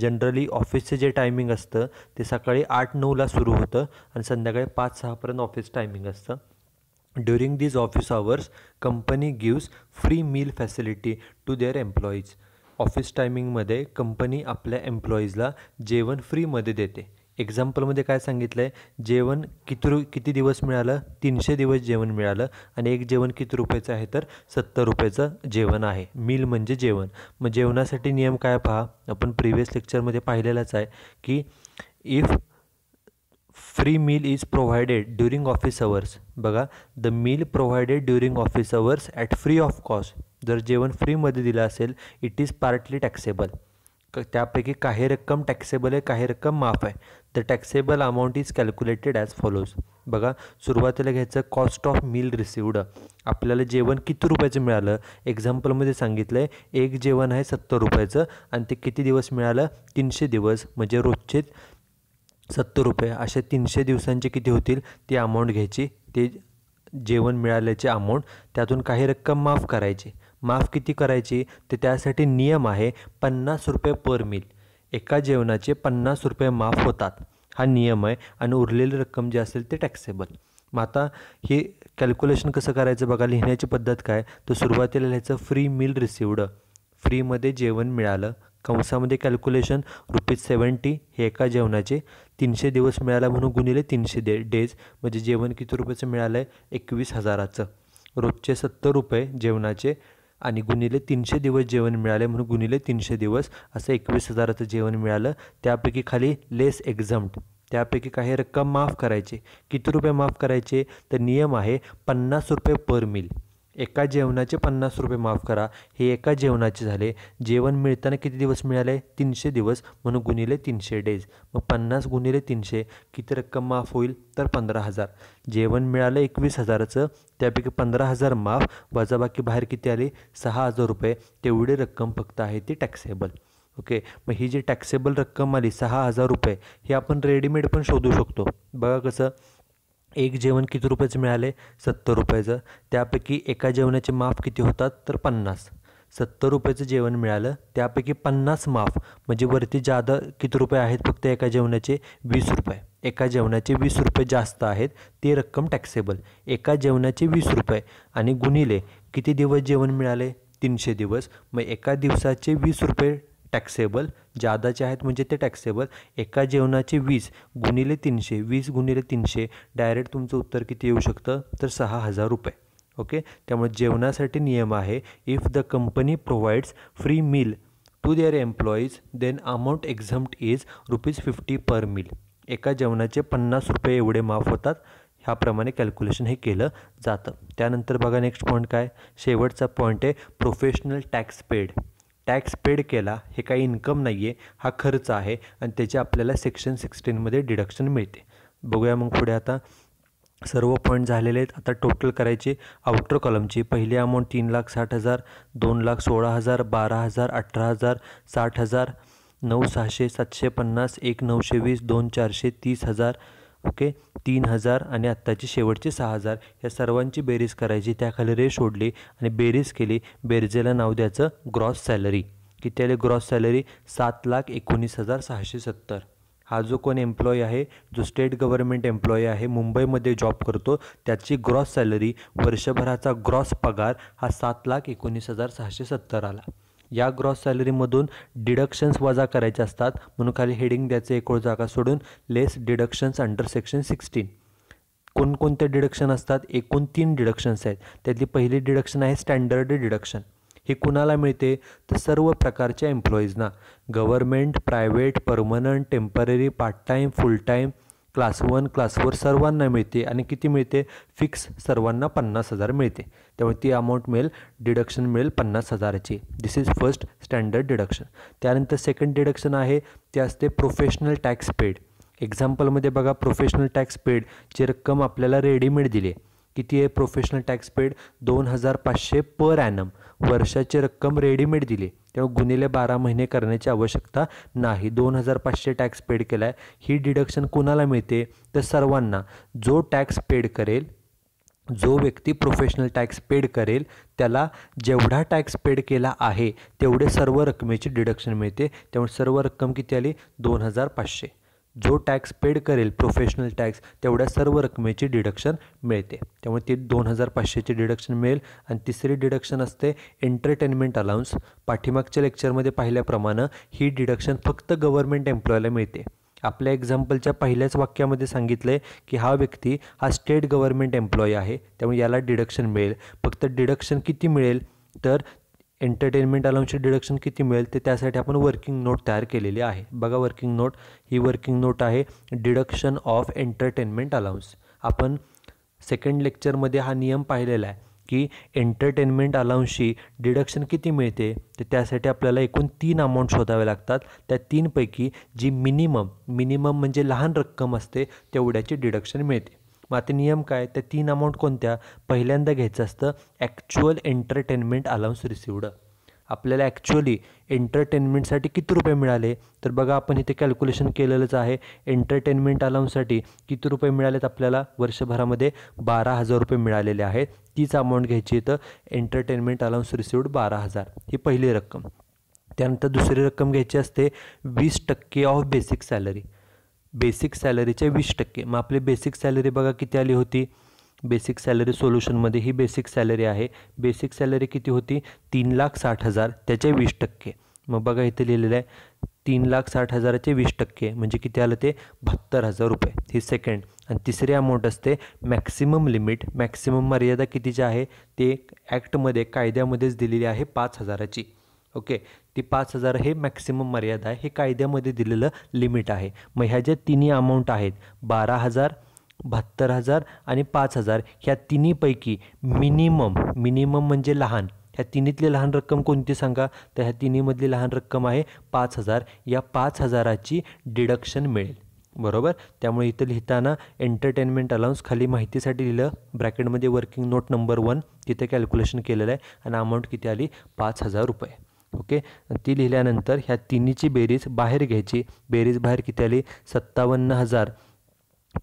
जनरली ऑफिसचे जे टायमिंग असतं ते सकाळी आठ नऊला सुरू होतं आणि संध्याकाळी पाच सहापर्यंत ऑफिस टायमिंग असतं during these office hours company gives free meal facility to their employees office टायमिंगमध्ये कंपनी आपल्या एम्प्लॉईजला जेवण फ्रीमध्ये देते एक्झाम्पलमध्ये काय सांगितलं आहे जेवण किती रु किती दिवस मिळालं तीनशे दिवस जेवण मिळालं आणि एक जेवण किती रुपयाचं आहे तर सत्तर रुपयाचं जेवण आहे मिल म्हणजे जेवण मग जेवणासाठी नियम काय पहा आपण प्रिव्हियस लेक्चरमध्ये पाहिलेलाच आहे की if free meal is provided during office hours बघा the meal provided during office hours at free of cost जर जेवण फ्रीमध्ये दिलं असेल इट इज पार्टली टॅक्सेबल त्यापैकी काही रक्कम टॅक्सेबल आहे काही रक्कम माफ आहे the taxable amount is calculated as follows बघा सुरुवातीला घ्यायचं कॉस्ट ऑफ मील रिसिवड आपल्याला जेवण किती रुपयाचं मिळालं एक्झाम्पलमध्ये सांगितलं आहे एक जेवण आहे सत्तर रुपयाचं आणि ते किती दिवस मिळालं तीनशे दिवस म्हणजे रोजचे सत्तर रुपये असे तीनशे दिवसांचे किती होतील ती अमाऊंट घ्यायची ते जेवण मिळाल्याचे अमाऊंट त्यातून काही रक्कम माफ करायची माफ किती करायची तर त्यासाठी नियम आहे पन्नास रुपये पर मिल एका जेवणाचे पन्नास रुपये माफ होतात हा नियम आहे आणि उरलेली रक्कम जी असेल ते टॅक्सेबल मग आता हे कॅल्क्युलेशन कसं करायचं बघा लिहिण्याची पद्धत काय तर सुरुवातीला लिहायचं फ्री मिल रिसिवड फ्रीमध्ये जेवण मिळालं कंसामध्ये कॅल्क्युलेशन रुपीज सेवन्टी हे एका जेवणाचे तीनशे दिवस मिळाला म्हणून गुणिले तीनशे दे डेज म्हणजे जेवण किती रुपयाचं मिळालं आहे एकवीस हजाराचं रोजचे सत्तर रुपये जेवणाचे आणि गुणिले तीनशे दिवस जेवण मिळाले म्हणून गुणिले तीनशे दिवस असं एकवीस हजाराचं जेवण मिळालं त्यापैकी खाली लेस एक्झम्प्ट त्यापैकी काही रक्कम माफ करायची किती रुपये माफ करायचे तर नियम आहे पन्नास रुपये पर मिल एका जेवणाचे पन्नास रुपये माफ करा हे एका जेवणाचे झाले जेवण मिळताना किती दिवस मिळाले तीनशे दिवस म्हणून गुणिले तीनशे डेज मग पन्नास गुणिले तीनशे किती रक्कम माफ होईल तर पंधरा हजार जेवण मिळालं एकवीस हजाराचं त्यापैकी पंधरा हजार माफ वजाबाकी बाहेर किती आली सहा हजार रुपये तेवढी रक्कम फक्त आहे ती टॅक्सेबल ओके मग ही जी टॅक्सेबल रक्कम आली सहा हजार रुपये हे आपण रेडीमेड पण शोधू शकतो बघा कसं एक जेवण किती रुपयाचं मिळाले सत्तर रुपयाचं त्यापैकी एका जेवणाचे माफ किती होतात तर पन्नास सत्तर रुपयाचं जेवण मिळालं त्यापैकी पन्नास माफ म्हणजे वरती जादा किती रुपये आहेत फक्त एका जेवणाचे वीस रुपये एका जेवणाचे वीस रुपये जास्त आहेत ते रक्कम टॅक्सेबल एका जेवणाचे वीस रुपये आणि गुणिले किती दिवस जेवण मिळाले तीनशे दिवस मग एका दिवसाचे वीस रुपये टॅक्सेबल जादाचे आहेत म्हणजे ते टॅक्सेबल एका जेवणाचे वीस गुणिले तीनशे वीस गुणिले तीनशे डायरेक्ट तुमचं उत्तर किती येऊ शकतं तर सहा हजार रुपये ओके त्यामुळे जेवणासाठी नियम आहे if the company provides free meal to their employees then amount exempt is rupees fifty per meal एका जेवणाचे पन्नास रुपये एवढे माफ होतात ह्याप्रमाणे कॅल्क्युलेशन हे केलं जातं त्यानंतर बघा नेक्स्ट पॉईंट काय शेवटचा पॉईंट आहे professional tax paid tax paid केला हे काही इन्कम नाही आहे हा खर्च आहे आणि त्याचे आपल्याला सेक्शन सिक्स्टीनमध्ये डिडक्शन मिळते बघूया मग पुढे आता सर्व पॉईंट झालेले आहेत आता टोटल करायचे आउटर कॉलमची पहिली अमाऊंट तीन लाख साठ हजार दोन लाख सोळा हजार बारा हजार अठरा हजार साठ हजार नऊ सहाशे सातशे पन्नास एक नऊशे वीस दोन चारशे तीस हजार ओके तीन हजार आणि आत्ताची शेवटचे सहा हजार या सर्वांची बेरीज करायची त्याखाली रे सोडली आणि बेरीज केली बेरजेला नाव द्यायचं ग्रॉस सॅलरी किती आले ग्रॉस सॅलरी सात लाख एकोणीस हजार सहाशे सत्तर हा जो कोण एम्प्लॉई आहे जो स्टेट गव्हर्नमेंट एम्प्लॉई आहे मुंबईमध्ये जॉब करतो त्याची ग्रॉस सॅलरी वर्षभराचा ग्रॉस पगार हा सात लाख एकोणीस हजार सहाशे सत्तर आला या ग्रॉस सॅलरीमधून डिडक्शन्स वजा करायचे असतात म्हणून खाली हेडिंग द्यायचे एकूण जागा सोडून less deductions under section sixteen कोणकोणते डिडक्शन असतात एकूण तीन डिडक्शन्स आहेत त्यातली पहिली डिडक्शन आहे स्टँडर्ड डिडक्शन हे कुणाला मिळते तर सर्व प्रकारच्या एम्प्लॉईजना government private permanent temporary part time full time class one class four सर्वांना मिळते आणि किती मिळते फिक्स सर्वांना पन्नास हजार मिळते त्यामुळे ती अमाऊंट मिळेल डिडक्शन मिळेल पन्नास हजाराची this is first standard deduction त्यानंतर सेकंड डिडक्शन आहे ते असते प्रोफेशनल टॅक्स पेड एक्झाम्पलमध्ये बघा प्रोफेशनल टॅक्स पेडची रक्कम आपल्याला रेडीमेड दिली आहे किती आहे प्रोफेशनल टॅक्स पेड दोन हजार पाचशे पर ॲनम वर्षाची रक्कम रेडीमेड दिली तेव्हा गुन्हेले बारा महिने करण्याची आवश्यकता नाही दोन हजार पाचशे टॅक्स पेड केला आहे ही डिडक्शन कुणाला मिळते तर सर्वांना जो टॅक्स पेड करेल जो व्यक्ती प्रोफेशनल टॅक्स पेड करेल त्याला जेवढा टॅक्स पेड केला आहे तेवढे सर्व रकमेची डिडक्शन मिळते त्यामुळे सर्व रक्कम किती आली दोन हजार पाचशे जो टॅक्स पेड करेल प्रोफेशनल टॅक्स तेवढ्या सर्व रकमेची डिडक्शन मिळते त्यामुळे ती दोन हजार पाचशेची डिडक्शन मिळेल आणि तिसरी डिडक्शन असते एंटरटेनमेंट अलाउन्स पाठीमागच्या लेक्चरमध्ये पाहिल्याप्रमाणे ही डिडक्शन फक्त गव्हर्मेंट एम्प्लॉयला मिळते आपल्या एक्झाम्पलच्या पहिल्याच वाक्यामध्ये सांगितलं आहे की हा व्यक्ती हा स्टेट गव्हर्नमेंट एम्प्लॉय आहे त्यामुळे याला डिडक्शन मिळेल फक्त डिडक्शन किती मिळेल तर एंटरटेनमेंट अलाउन्सची डिडक्शन किती मिळेल ते त्यासाठी आपण वर्किंग नोट तयार केलेली आहे बघा वर्किंग नोट ही वर्किंग नोट आहे डिडक्शन ऑफ एंटरटेनमेंट अलाउन्स आपण सेकंड लेक्चरमध्ये हा नियम पाहिलेला आहे की एंटरटेनमेंट अलाउन्सची डिडक्शन किती मिळते तर त्यासाठी आपल्याला एकूण तीन अमाऊंट शोधावे लागतात त्या तीनपैकी जी मिनिमम मिनिमम म्हणजे लहान रक्कम असते तेवढ्याची डिडक्शन मिळते मग आता नियम काय त्या तीन अमाऊंट कोणत्या पहिल्यांदा घ्यायचं असतं ॲक्च्युअल एंटरटेनमेंट अलाउन्स रिसिवड आपल्याला ॲक्च्युअली एंटरटेनमेंटसाठी किती रुपये मिळाले तर बघा आपण इथे कॅल्क्युलेशन केलेलंच आहे एंटरटेनमेंट अलाउन्ससाठी किती रुपये मिळालेत आपल्याला वर्षभरामध्ये बारा हजार रुपये मिळालेले आहेत तीच अमाऊंट घ्यायची तर एंटरटेनमेंट अलाउन्स रिसिवड बारा हजार ही पहिली रक्कम त्यानंतर दुसरी रक्कम घ्यायची असते वीस टक्के ऑफ बेसिक सॅलरी बेसिक सॅलरीच्या वीस टक्के मग आपली बेसिक सॅलरी बघा किती आली होती बेसिक सॅलरी सोल्युशनमध्ये ही बेसिक सॅलरी आहे बेसिक सॅलरी किती होती तीन लाख साठ हजार त्याचे वीस टक्के मग बघा इथे लिहिलेलं आहे तीन लाख साठ हजाराचे वीस टक्के म्हणजे किती आलं ते बहात्तर हजार रुपये ही सेकंड आणि तिसरी अमाऊंट असते मॅक्सिमम लिमिट मॅक्सिमम मर्यादा कितीची आहे ते ॲक्टमध्ये कायद्यामध्येच दिलेली आहे पाच हजाराची ओके ती पाच हजार हे मॅक्सिमम मर्यादा आहे हे कायद्यामध्ये दिलेलं लिमिट आहे मग ह्या ज्या तिन्ही अमाऊंट आहेत बारा हजार बहात्तर हजार आणि पाच हजार ह्या तिन्हीपैकी मिनिमम मिनिमम म्हणजे लहान ह्या तिन्हीतली लहान रक्कम कोणती सांगा तर ह्या तिन्हीमधली लहान रक्कम आहे पाच हजार या पाच हजाराची डिडक्शन मिळेल बरोबर त्यामुळे इथं लिहिताना एंटरटेनमेंट अलाउन्स खाली माहितीसाठी लिहिलं ब्रॅकेटमध्ये वर्किंग नोट नंबर वन तिथे कॅल्क्युलेशन केलेलं आहे आणि अमाऊंट किती आली पाच हजार रुपये ओके ती लिहिल्यानंतर ह्या तिन्हीची बेरीज बाहेर घ्यायची बेरीज बाहेर किती आली सत्तावन्न हजार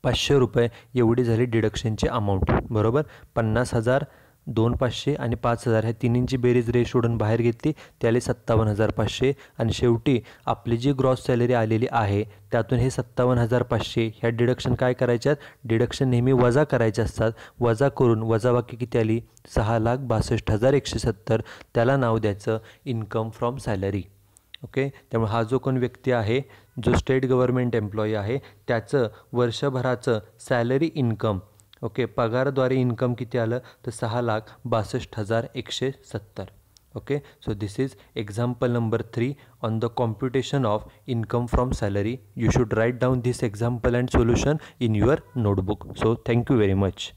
पाचशे रुपये एवढी झाली डिडक्शनची अमाऊंट बरोबर पन्नास हजार दोन पाचशे आणि पाच हजार ह्या तिन्हींची बेरीज रेशोडून सोडून बाहेर घेतली त्याले सत्तावन्न हजार पाचशे आणि शेवटी आपली जी ग्रॉस सॅलरी आलेली आहे त्यातून हे सत्तावन्न हजार पाचशे ह्या डिडक्शन काय करायच्यात डिडक्शन नेहमी वजा करायचे असतात वजा करून वजा वजाबाकी किती आली सहा लाख बासष्ट हजार एकशे सत्तर त्याला नाव द्यायचं इन्कम फ्रॉम सॅलरी ओके त्यामुळे हा जो कोण व्यक्ती आहे जो स्टेट गव्हर्नमेंट एम्प्लॉई आहे त्याचं वर्षभराचं सॅलरी इन्कम ओके पगाराद्वारे इन्कम किती आलं तर सहा लाख बासष्ट हजार एकशे सत्तर okay so this is example number three on the computation of income from salary you should write down this example and solution in your notebook so thank you very much